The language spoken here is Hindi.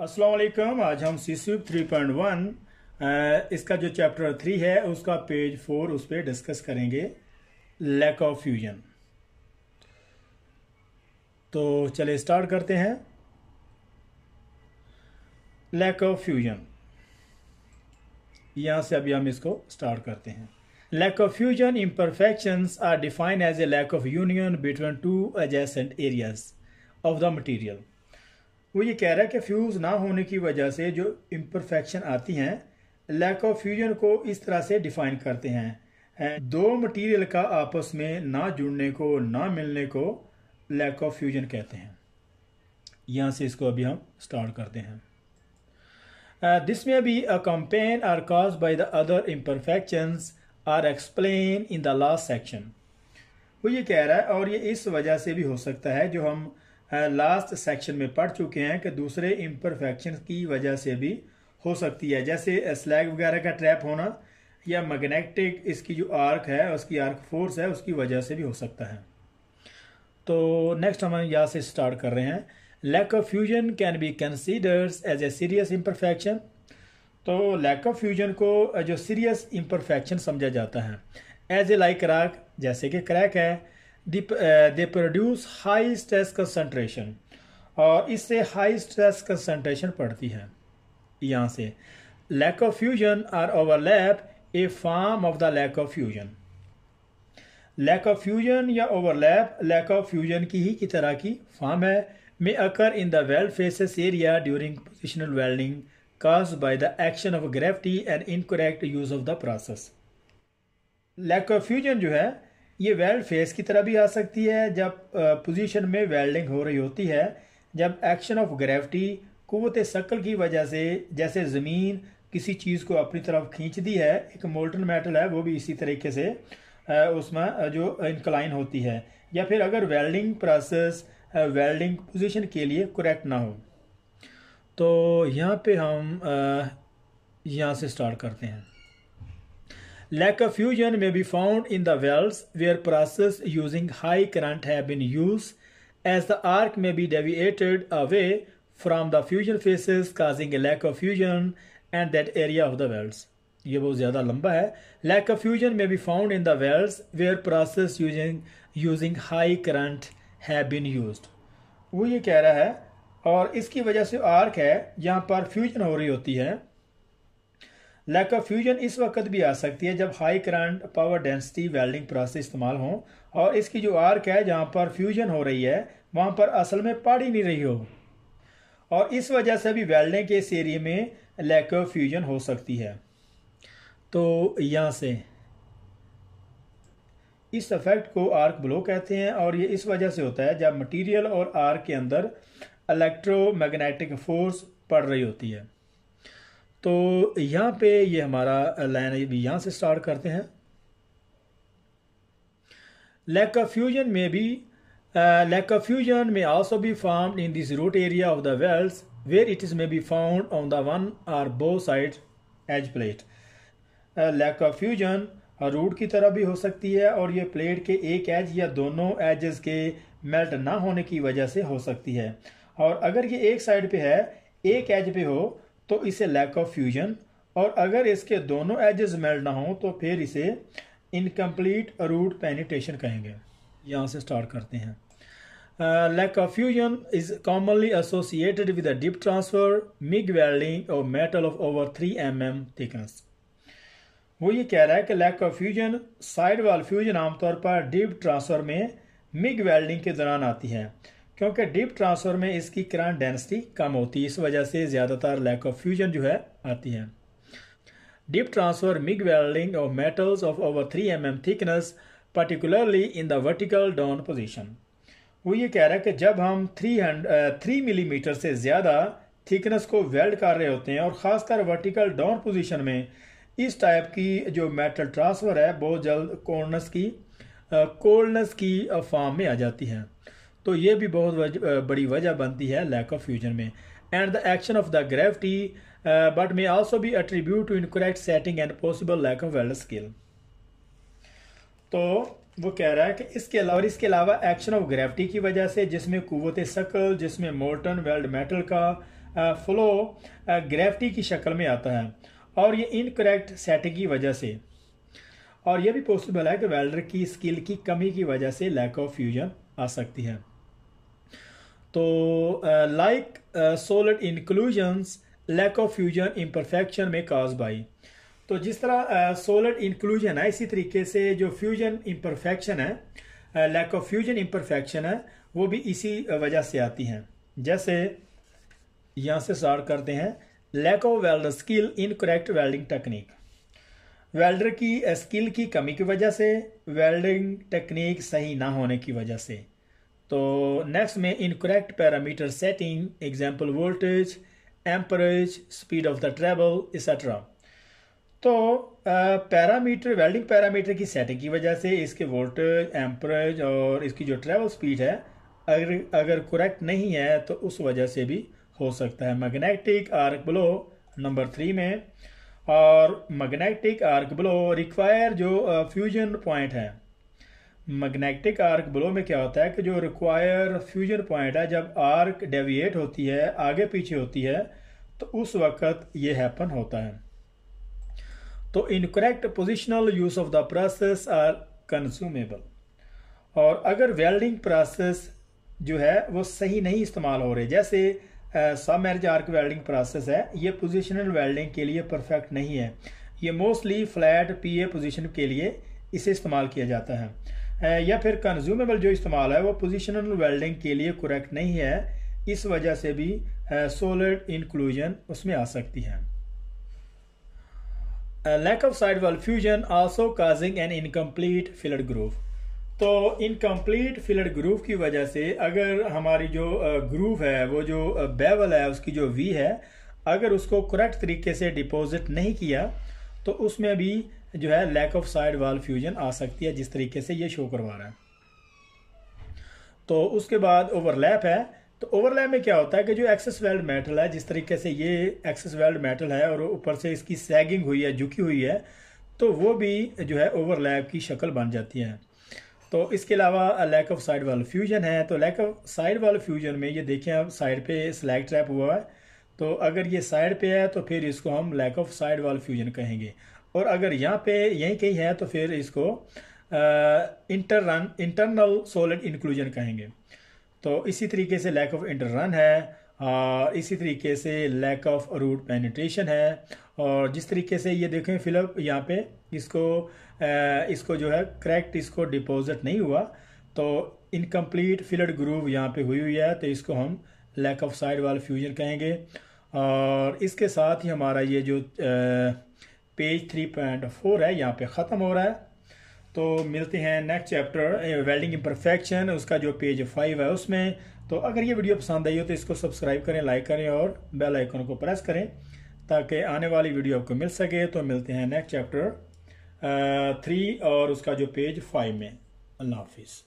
अस्सलाम वालेकुम आज हम सी स्वीप थ्री पॉइंट वन इसका जो चैप्टर थ्री है उसका पेज फोर उस पर डिस्कस करेंगे लैक ऑफ फ्यूजन तो चले स्टार्ट करते हैं लैक ऑफ फ्यूजन यहाँ से अभी हम इसको स्टार्ट करते हैं of fusion imperfection are defined as a lack of union between two adjacent areas of the material वो ये कह रहा है कि फ्यूज़ ना होने की वजह से जो इम्परफेक्शन आती हैं लैक ऑफ फ्यूजन को इस तरह से डिफाइन करते हैं दो मटेरियल का आपस में ना जुड़ने को ना मिलने को लैक ऑफ फ्यूजन कहते हैं यहाँ से इसको अभी हम स्टार्ट करते हैं this may be accompanied or caused by the other imperfection are explain in the last section वो ये कह रहा है और ये इस वजह से भी हो सकता है जो हम लास्ट सेक्शन में पढ़ चुके हैं कि दूसरे इम्परफेक्शन की वजह से भी हो सकती है जैसे स्लैग वगैरह का ट्रैप होना या मैग्नेटिक इसकी जो आर्क है उसकी आर्क फोर्स है उसकी वजह से भी हो सकता है तो नेक्स्ट हम यहाँ से स्टार्ट कर रहे हैं lack of fusion can be considers as a serious imperfection तो लैक ऑफ फ्यूजन को जो सीरियस इम्परफेक्शन समझा जाता है एज ए लाइक क्रैक जैसे कि क्रैक है they produce high stress concentration और इससे हाई स्ट्रेस कंसनट्रेशन पड़ती है यहाँ से lack of fusion or overlap a form of the lack of fusion lack of fusion या ओवरलैप लैक ऑफ फ्यूजन की ही की तरह की फॉर्म है may occur in the weld faces area during positional welding cause by the action of gravity and incorrect use of the process lack of fusion जो है ये वेल्ड फेस की तरह भी आ सकती है जब पोजीशन में वेल्डिंग हो रही होती है जब एक्शन ऑफ ग्रेविटी कुत शक्ल की वजह से जैसे ज़मीन किसी चीज़ को अपनी तरफ खींचती है एक मोल्टन मेटल है वो भी इसी तरीके से उसमें जो इंक्लाइन होती है या फिर अगर वेल्डिंग प्रोसेस वेल्डिंग पोजीशन के लिए करेक्ट ना हो तो यहाँ पे हम यहाँ से स्टार्ट करते हैं Lack of fusion may be found in the wells where process using high current have been used as the arc may be deviated away from the fusion phases causing a lack of fusion and that area of the wells. ये बहुत ज़्यादा लंबा है Lack of fusion may be found in the welds where process using using high current have been used. वो ये कह रहा है और इसकी वजह से आर्क है जहाँ पर फ्यूजन हो रही होती है लैक ऑफ फ्यूजन इस वक्त भी आ सकती है जब high current power density welding process इस्तेमाल हो और इसकी जो आर्क है जहाँ पर फ्यूजन हो रही है वहाँ पर असल में पाड़ी नहीं रही हो और इस वजह से भी वेल्डिंग के इस एरिए में लैक ऑफ फ्यूजन हो सकती है तो यहाँ से इस इफेक्ट को आर्क ब्लो कहते हैं और ये इस वजह से होता है जब मटेरियल और आर्क के अंदर इलेक्ट्रोमैग्नेटिक फोर्स पड़ रही होती है तो यहाँ पे ये हमारा लाइन यहाँ से स्टार्ट करते हैं लैक ऑफ फ्यूजन में भी लैक ऑफ फ्यूजन में also be found in this root area of the welds where it is may be found on the one or both side edge plate lack of fusion root की तरह भी हो सकती है और ये प्लेट के एक एज या दोनों एजेस के मेल्ट ना होने की वजह से हो सकती है और अगर ये एक साइड पे है एक एज पे हो तो इसे लैक ऑफ फ्यूजन और अगर इसके दोनों एजेस मेल्ट ना हो तो फिर इसे इनकम्प्लीट रूट पेनिटेशन कहेंगे यहाँ से स्टार्ट करते हैं lack of fusion is commonly associated with a dip transfer MIG welding और metal of over three M M thickness वो ये कह रहा है कि lack of fusion side wall fusion आमतौर पर डिप ट्रांसफर में मिग वेल्डिंग के दौरान आती है क्योंकि डीप ट्रांसफर में इसकी करंट डेंसिटी कम होती है इस वजह से ज़्यादातर लैक ऑफ फ्यूजन जो है आती है deep transfer MIG welding of metals of over three M M thickness particularly in the vertical down position वो ये कह रहा है कि जब हम थ्री थ्री मिलीमीटर से ज़्यादा थिकनेस को वेल्ड कर रहे होते हैं और ख़ासकर वर्टिकल डाउन पोजिशन में इस टाइप की जो मेटल ट्रांसफ़र है बहुत जल्द कोल्डनेस की कोल्डनेस की फॉर्म में आ जाती है तो ये भी बहुत वज, बड़ी वजह बनती है लैक ऑफ फ्यूजन में and the action of the gravity but may also be attribute to incorrect setting and possible lack of weld skill तो वो कह रहा है कि इसके अलावा इसके अलावा एक्शन ऑफ ग्रेविटी की वजह से जिसमें कुवत शक्ल जिसमें मोल्टन वेल्ड मेटल का फ्लो ग्रेविटी की शक्ल में आता है और ये इनकरेक्ट सेटिंग की वजह से और यह भी पॉसिबल है कि वेल्डर की स्किल की कमी की वजह से लैक ऑफ फ्यूजन आ सकती है तो like solid inclusions lack of fusion imperfection में काज बाई तो जिस तरह सोलड uh, इंक्लूजन है इसी तरीके से जो फ्यूजन इम्परफेक्शन है लैक ऑफ फ्यूजन इम्परफेक्शन है वो भी इसी uh, वजह से आती हैं जैसे यहाँ से स्टार्ट करते हैं lack of welder skill incorrect welding technique welder की स्किल uh, की कमी की वजह से वेल्डिंग टेक्निक सही ना होने की वजह से तो नेक्स्ट में incorrect parameter setting example voltage amperage speed of the travel etcetera तो पैरामीटर वेल्डिंग पैरामीटर की सेटिंग की वजह से इसके वोल्टेज एम्परेज और इसकी जो ट्रेवल स्पीड है अगर अगर करेक्ट नहीं है तो उस वजह से भी हो सकता है magnetic arc blow number three में और मैग्नेटिक आर्क ब्लो रिक्वायर जो फ्यूजन पॉइंट है मैग्नेटिक आर्क ब्लो में क्या होता है कि जो रिक्वायर फ्यूजन पॉइंट है जब आर्क डेविएट होती है आगे पीछे होती है तो उस वक्त ये हैपन होता है तो incorrect positional use of the process or consumable और अगर वेल्डिंग प्रोसेस जो है वो सही नहीं इस्तेमाल हो रहे जैसे सब मैरिज आर्क वेल्डिंग प्रोसेस है ये पोजिशनल वेल्डिंग के लिए परफेक्ट नहीं है ये mostly flat P A position के लिए इसे इस्तेमाल किया जाता है या फिर कंज्यूमेबल जो इस्तेमाल है वो पोजिशनल वेल्डिंग के लिए करेक्ट नहीं है इस वजह से भी सोलर इंक्लूजन उसमें आ सकती है lack of side wall fusion also causing an incomplete filled groove तो इनकम्प्लीट फिलड ग्रूव की वजह से अगर हमारी जो ग्रूव है वो जो बेवल है उसकी जो वी है अगर उसको करेक्ट तरीके से डिपॉजिट नहीं किया तो उसमें भी जो है lack of side wall fusion आ सकती है जिस तरीके से ये शो करवा रहा है तो उसके बाद ओवरलैप है तो ओवरलैप में क्या होता है कि जो एक्सेस वेल्ड मेटल है जिस तरीके से ये एक्सेस वेल्ड मेटल है और ऊपर से इसकी सैगिंग हुई है झुकी हुई है तो वो भी जो है ओवरलैप की शक्ल बन जाती है तो इसके अलावा lack of side wall fusion है तो lack of side wall fusion में ये देखें आप साइड पे स्लैग ट्रैप हुआ है तो अगर ये साइड पे है तो फिर इसको हम lack of side wall fusion कहेंगे और अगर यहाँ पे यहीं कहीं है तो फिर इसको inter run internal solid inclusion कहेंगे तो इसी तरीके से लैक ऑफ इंटर रन है और इसी तरीके से लैक ऑफ रूट पेनिट्रेशन है और जिस तरीके से ये देखें फिलअप यहाँ पे इसको इसको जो है करेक्ट इसको डिपॉजिट नहीं हुआ तो इनकम्प्लीट फिलड ग्रूव यहाँ पे हुई हुई है तो इसको हम lack of side wall fusion कहेंगे और इसके साथ ही हमारा ये जो आ, पेज थ्री पॉइंट फोर है यहाँ पे ख़त्म हो रहा है तो मिलते हैं नेक्स्ट चैप्टर वेल्डिंग इम्परफेक्शन उसका जो पेज फाइव है उसमें तो अगर ये वीडियो पसंद आई हो तो इसको सब्सक्राइब करें लाइक करें और बेल आइकन को प्रेस करें ताकि आने वाली वीडियो आपको मिल सके तो मिलते हैं नेक्स्ट चैप्टर थ्री और उसका जो पेज फाइव में अल्लाह हाफिज़